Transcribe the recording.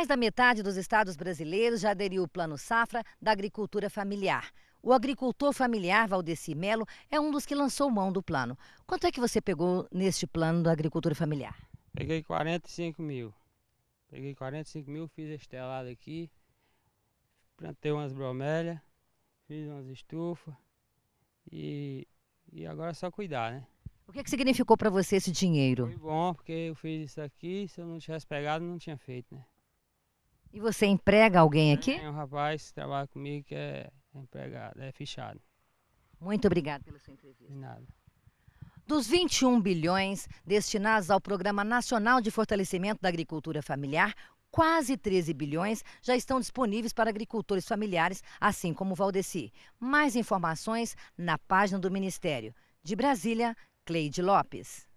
Mais da metade dos estados brasileiros já aderiu ao Plano Safra da Agricultura Familiar. O agricultor familiar Valdeci Melo é um dos que lançou mão do plano. Quanto é que você pegou neste plano da agricultura familiar? Peguei 45 mil. Peguei 45 mil, fiz a estelada aqui, plantei umas bromélias, fiz umas estufas e, e agora é só cuidar, né? O que, é que significou para você esse dinheiro? Foi bom, porque eu fiz isso aqui, se eu não tivesse pegado, não tinha feito, né? E você emprega alguém aqui? Tem um rapaz que trabalha comigo que é empregado, é fichado. Muito obrigado pela sua entrevista. De nada. Dos 21 bilhões destinados ao Programa Nacional de Fortalecimento da Agricultura Familiar, quase 13 bilhões já estão disponíveis para agricultores familiares, assim como o Valdeci. Mais informações na página do Ministério. De Brasília, Cleide Lopes.